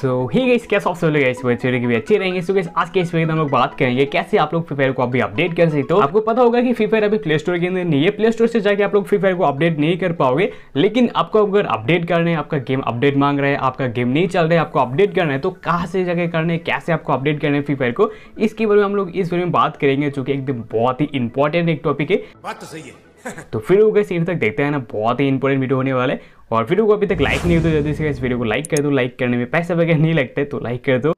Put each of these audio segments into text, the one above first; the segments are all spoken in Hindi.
सो ही गई कैसे आप सब लोग इस वेबसाइट के भी अच्छे रहेंगे सो आज के इस वीडियो हम लोग बात करेंगे कैसे आप लोग फीफायर को अभी अपडेट कर सकते हो आपको पता होगा कि फीफेयर अभी प्ले स्टोर के अंदर नहीं है प्ले स्टोर से जाके आप लोग फ्री फायर को अपडेट नहीं कर पाओगे लेकिन आपको अगर अपडेट करना है आपका गेम अपडेट मांग रहा है आपका गेम नहीं चल रहा है आपको अपडेट करना है तो कहाँ से जाके करना है कैसे आपको अपडेट करना है फ्री फायर को इसके बारे में हम लोग इस वीडियो में बात करेंगे जो कि एकदम बहुत ही इंपॉर्टेंट एक टॉपिक है बात तो सही है तो फिर वो कैसे इन तक देखते हैं ना बहुत ही इंपॉर्टेंट वीडियो होने वाले और वीडियो को अभी तक लाइक नहीं हो तो जल्दी से इस वीडियो को लाइक कर दो लाइक करने में पैसे वगैरह नहीं लगते तो लाइक कर दो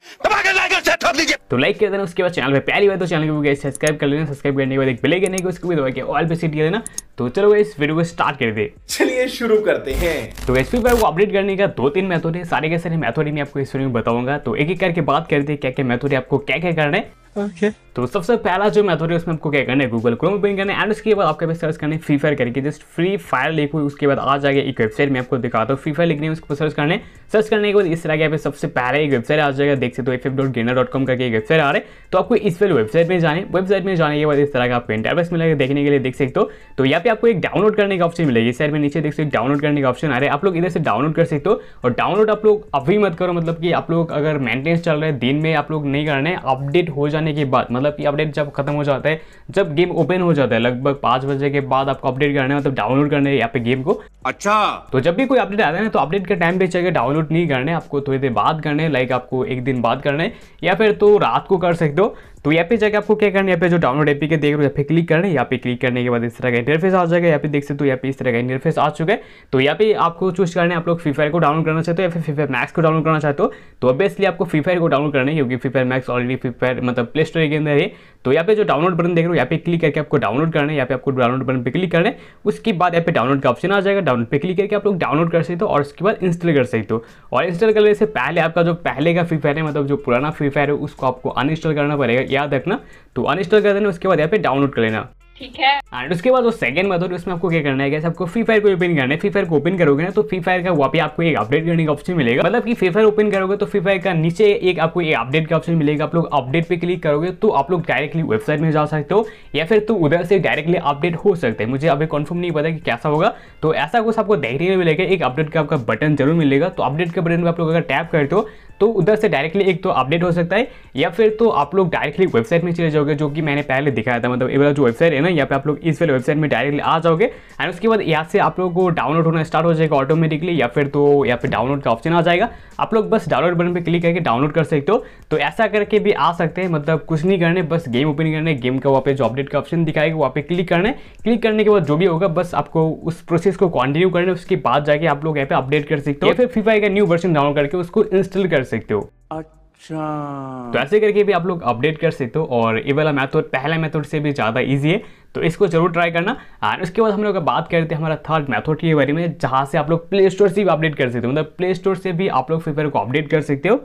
तो लाइक कर देना उसके बाद चैनल पे पहली बार तो चैनल को सब्सक्राइब कर लेना सब्सक्राइब करने के बाद एक बिले करने को उसको भी दबा के ऑल पे सीट कर देना तो चलो इस वीडियो को स्टार्ट कर दे चलिए शुरू करते हैं तो एस को अपडेट करने का दो तीन मेथड है सारे के सारे मेथड मैं आपको इस वीडियो में बताऊंगा तो एक एक करके बात करते हैं क्या क्या मेथड आपको क्या क्या करना है ओके तो सबसे पहला जो मेथड है उसमें आपको क्या करना है गूगल क्रोम ओपन करना है एंड उसके बाद आपके पास सर्च करना है फ्री फायर करके जस्ट फ्री फायर लिखो उसके बाद आ जाएगा एक वेबसाइट में आपको दिखाता हूँ फ्री फायर लिखने में उसको सर्च करने सर्च करने के बाद इस तरह के पे सबसे पहले एक वेबसाइट आ जाएगा देख सकते हो F dot gainer dot com करके एक वेबसाइट आ रहा है तो आपको इस वाले वेबसाइट में जाने वेबसाइट में जाने के बाद इस तरह का आपको इंटरवेस मिलेगा देखने के लिए देख सकते हो तो यहाँ पे आपको एक डाउनलोड करने का ऑप्शन मिलेगा इस साइड में नीचे देख सकते हो डाउनलोड करने का ऑप्शन आ रहा है आप लोग इधर से डाउनलोड कर सकते हो और डाउनलोड आप लोग अभी मत करो मतलब कि आप लोग अगर मेंटेनेंस चल रहे हैं दिन में आप लोग नहीं करना है अपडेट हो जाने आने के बाद मतलब कि अपडेट जब खत्म हो जाता है जब गेम ओपन हो जाता है लगभग पांच बजे के बाद आपको अपडेट करने मतलब डाउनलोड करने यहाँ पे गेम को अच्छा तो जब भी कोई अपडेट आता है ना तो अपडेट के टाइम पे चाहिए डाउनलोड नहीं करने आपको थोड़ी देर बाद करने लाइक आपको एक दिन बाद करने या फिर तो रात को कर सकते हो तो यहाँ पे जाके आपको क्या करना है यहाँ पे जो डाउनलोड एपी के देख रहे हो यहाँ पे क्लिक करना है यहाँ पे क्लिक करने के बाद इस तरह का इंटरफेस आ जाएगा यहाँ पे देख सकते हो यहाँ पे इस तरह का इंटरफेस आ चुका है तो यहाँ पे आपको चूज करना है आप लोग फ्री फायर को डाउनलोड करना चाहते हो या फिर फ्री फायर मैक्स को डाउनलोड करना चाहते हो तो ऑब्वियसली आपको फ्री फायर को डाउनलोड करना है क्योंकि Free Max already Free Fire मतलब प्ले स्टोर के अंदर है तो यहाँ पे जो डाउनलोड बटन देख रहे हो यहाँ पे क्लिक करके आपको डाउनलोड करना है यहाँ पे आपको डाउनलोड बटन पे क्लिक करना है उसके बाद यहाँ पे डाउनलोड का ऑप्शन आ जाएगा डाउनलोड पे क्लिक करके आप लोग डाउनलोड कर सकते हो और उसके बाद इंस्टॉल कर सकते हो और इंस्टॉल करने से पहले आपका जो पहले का फ्री फायर है मतलब जो पुराना फ्री फायर है उसको आपको अनइंस्टॉल करना पड़ेगा याद रखना तो अनइंस्टॉल कर देना उसके बाद यहाँ पे डाउनलोड कर लेना ठीक है एंड उसके बाद वो सेकंड मेथड उसमें आपको क्या करना है कैसे आपको फ्री फायर को ओपन करना है फ्री फायर को ओपन करोगे ना तो फ्री फायर का वहाँ पे आपको एक अपडेट करने का ऑप्शन मिलेगा मतलब कि फ्री फायर ओपन करोगे तो फ्री फायर का नीचे एक आपको एक अपडेट का ऑप्शन मिलेगा आप लोग अपडेट पे क्लिक करोगे तो आप लोग डायरेक्टली वेबसाइट में जा सकते हो या फिर तो उधर से डायरेक्टली अपडेट हो सकते हैं मुझे अभी कन्फर्म नहीं पता कि कैसा होगा तो ऐसा कुछ आपको देखने में मिलेगा एक अपडेट का आपका बटन जरूर मिलेगा तो अपडेट के बटन पर आप लोग अगर टैप करते हो तो उधर से डायरेक्टली एक तो अपडेट हो सकता है या फिर तो आप लोग डायरेक्टली वेबसाइट में चले जाओगे जो कि मैंने पहले दिखाया था मतलब ये वाला जो वेबसाइट है ना यहाँ पे आप लोग लोग इस वाले वेबसाइट में डायरेक्टली आ जाओगे एंड उसके बाद यहाँ से आप लोग को डाउनलोड होना स्टार्ट हो जाएगा ऑटोमेटिकली या फिर तो यहाँ पे डाउनलोड का ऑप्शन आ जाएगा आप लोग बस डाउनलोड बटन पर क्लिक करके डाउनलोड कर सकते हो तो ऐसा करके भी आ सकते हैं मतलब कुछ नहीं करने बस गेम ओपन करने गेम का वहाँ पे जो अपडेट का ऑप्शन दिखाएगा वहाँ पे क्लिक करने क्लिक करने के बाद जो भी होगा बस आपको उस प्रोसेस को कंटिन्यू करने उसके बाद जाके आप लोग यहाँ पे अपडेट कर सकते हो या फिर फीफाई का न्यू वर्जन डाउनलोड करके उसको इंस्टॉल कर सकते हो अच्छा। अच्छा तो ऐसे करके भी आप लोग अपडेट कर सकते हो और ये वाला मैथड पहला मैथड से भी ज़्यादा ईजी है तो इसको जरूर ट्राई करना और उसके बाद हम लोग बात करते हैं हमारा थर्ड मैथड के बारे में जहाँ से आप लोग प्ले स्टोर से भी अपडेट कर सकते हो मतलब प्ले स्टोर से भी आप लोग फिर को अपडेट कर सकते हो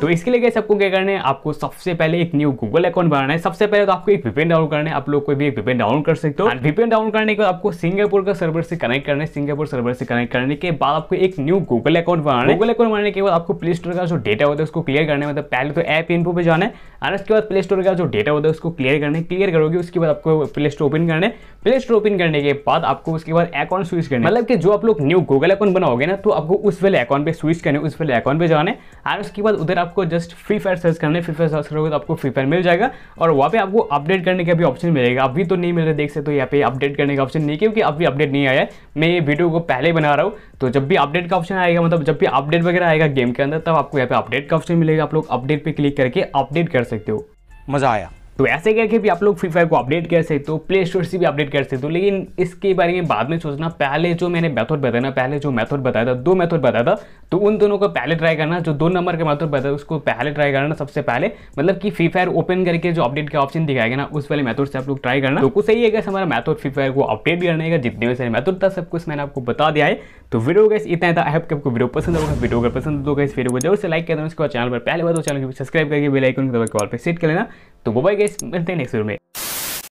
तो इसके लिए गैस आपको क्या करना है आपको सबसे पहले एक न्यू गूगल अकाउंट बनाना है सबसे पहले तो आपको एक वीपीएन डाउनलोड करना है आप लोग कोई भी एक वीपीएन डाउनलोड कर सकते हो वीपीएन हाँ। डाउनलोड करने के बाद आपको सिंगापुर का सर्वर से कनेक्ट करना है सिंगापुर सर्वर से कनेक्ट करने के बाद आपको एक न्यू गूगल अकाउंट बनाना है गूगल अकाउंट बनाने के बाद आपको प्ले स्टोर का जो डेटा होता है उसको क्लियर करना है मतलब पहले तो ऐप इनपो पे जाना है और उसके बाद प्ले स्टोर का जो डेटा होता है उसको क्लियर करना है क्लियर करोगे उसके बाद आपको प्ले स्टोर ओपन करना है प्ले स्टोर ओपन करने के बाद आपको उसके बाद अकाउंट स्विच करना है मतलब कि जो आप लोग न्यू गूगल अकाउंट बनाओगे ना तो आपको उस वाले अकाउंट पे स्विच करना है उस वाले अकाउंट पे जाना है और उसके बाद उधर आपको जस्ट फ्री फायर सर्च करने फ्री फायर सर्च करोगे तो आपको फ्री फायर मिल जाएगा और वहाँ पे आपको अपडेट करने का भी ऑप्शन मिलेगा अभी तो नहीं मिल रहा देख सकते हो यहाँ पे अपडेट करने का ऑप्शन नहीं क्योंकि अभी अपडेट नहीं आया है मैं ये वीडियो को पहले बना रहा हूँ तो जब भी अपडेट का ऑप्शन आएगा मतलब जब भी अपडेट वगैरह आएगा गेम के अंदर तब आपको यहाँ पे अपडेट का ऑप्शन मिलेगा आप लोग अपडेट पर क्लिक करके अपडेट कर सकते हो मज़ा आया तो ऐसे करके भी आप लोग फ्री फायर को अपडेट कर सकते हो प्ले स्टोर से भी अपडेट कर सकते हो लेकिन इसके बारे में बाद में सोचना पहले जो मैंने मेथड बताया ना पहले जो मेथड बताया था दो मेथड बताया था तो उन दोनों को पहले ट्राई करना जो दो नंबर का मेथड बताया उसको पहले ट्राई करना सबसे पहले मतलब कि फ्री फायर ओपन करके जो अपडेट का ऑप्शन दिखाएगा ना उस वाले मैथड से आप लोग ट्राई करना तो कुछ सही है हमारा मैथड फ्री फायर को अपडेट करने का जितने भी सारे मैथड था सब कुछ मैंने आपको बता दिया है तो वीडियो गैस इतना था आई होप कि आपको वीडियो पसंद होगा वीडियो अगर पसंद तो गैस वीडियो को जरूर से लाइक कर दो उसके बाद चैनल पर पहले बार तो चैनल को सब्सक्राइब करके बेलाइकन को कॉल पर सेट कर लेना तो वो बाई गैस मिलते हैं नेक्स्ट वीडियो में